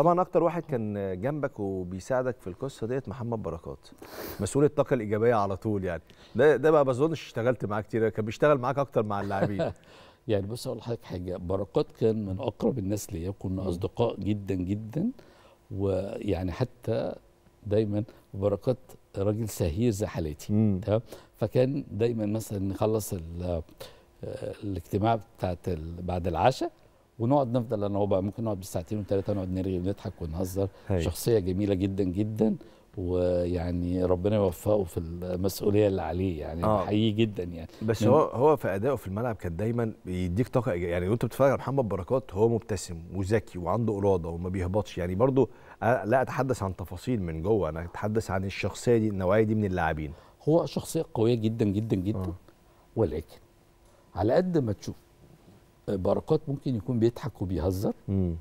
طبعا اكتر واحد كان جنبك وبيساعدك في القصه ديت محمد بركات مسؤول الطاقه الايجابيه على طول يعني ده ده بقى ما اشتغلت معاه كتير كان بيشتغل معاك اكتر مع اللاعبين يعني بص اقول لحضرتك حاجه بركات كان من اقرب الناس ليا كنا اصدقاء جدا جدا ويعني حتى دايما بركات راجل سهير زي حالتي تمام فكان دايما مثلا نخلص آه، الاجتماع بتاعت بعد العشاء ونقعد نفضل انا وبقى ممكن نقعد بالساعتين وثلاثه نقعد نرغي ونضحك ونهزر هي. شخصيه جميله جدا جدا ويعني ربنا يوفقه في المسؤوليه اللي عليه يعني آه. حقيقي جدا يعني بس هو هو في ادائه في الملعب كان دايما بيديك طاقه يعني وانت بتتفرج على محمد بركات هو مبتسم وذكي وعنده اراده وما بيهبطش يعني برضه لا اتحدث عن تفاصيل من جوه انا اتحدث عن الشخصيه دي النوعيه دي من اللاعبين هو شخصيه قويه جدا جدا جدا آه. ولكن على قد ما تشوف بركات ممكن يكون بيضحك وبيهزر مم.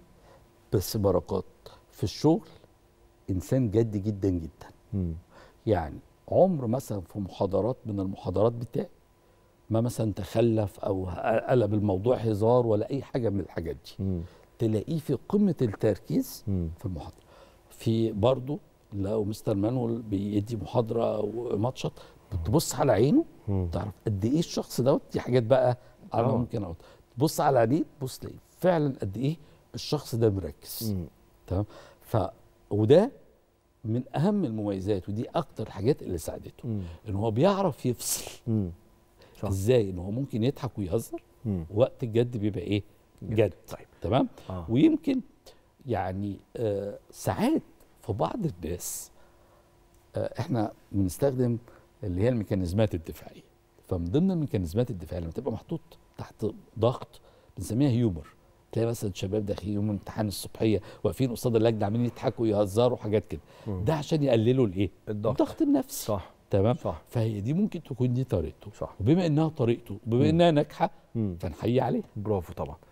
بس بركات في الشغل انسان جد جدا جدا مم. يعني عمر مثلا في محاضرات من المحاضرات بتاعي ما مثلا تخلف او قلب الموضوع هزار ولا اي حاجه من الحاجات دي مم. تلاقيه في قمه التركيز مم. في المحاضره في برضه لو مستر مانويل بيدي محاضره او بتبص على عينه تعرف قد ايه الشخص دوت دي حاجات بقى انا ممكن أقول بص على عينيه بص تلاقيه فعلا قد ايه الشخص ده مركز تمام ف وده من اهم المميزات ودي اكتر الحاجات اللي ساعدته ان هو بيعرف يفصل صح. ازاي ان هو ممكن يضحك ويهزر وقت الجد بيبقى ايه جد, جد. طيب. تمام آه. ويمكن يعني آه ساعات في بعض الناس آه احنا بنستخدم اللي هي الميكانيزمات الدفاعيه فمن ضمن الميكانيزمات الدفاعيه لما تبقى محطوط تحت ضغط بنسميها هيومر تلاقي مثلا شباب داخلين يوم امتحان الصبحيه واقفين قصاد اللجنه عاملين يضحكوا يهزروا حاجات كده ده عشان يقللوا الايه الضغط الضغط النفسي صح تمام صح فهي دي ممكن تكون دي طريقته صح وبما انها طريقته وبما انها ناجحه فنحيي عليها برافو طبعا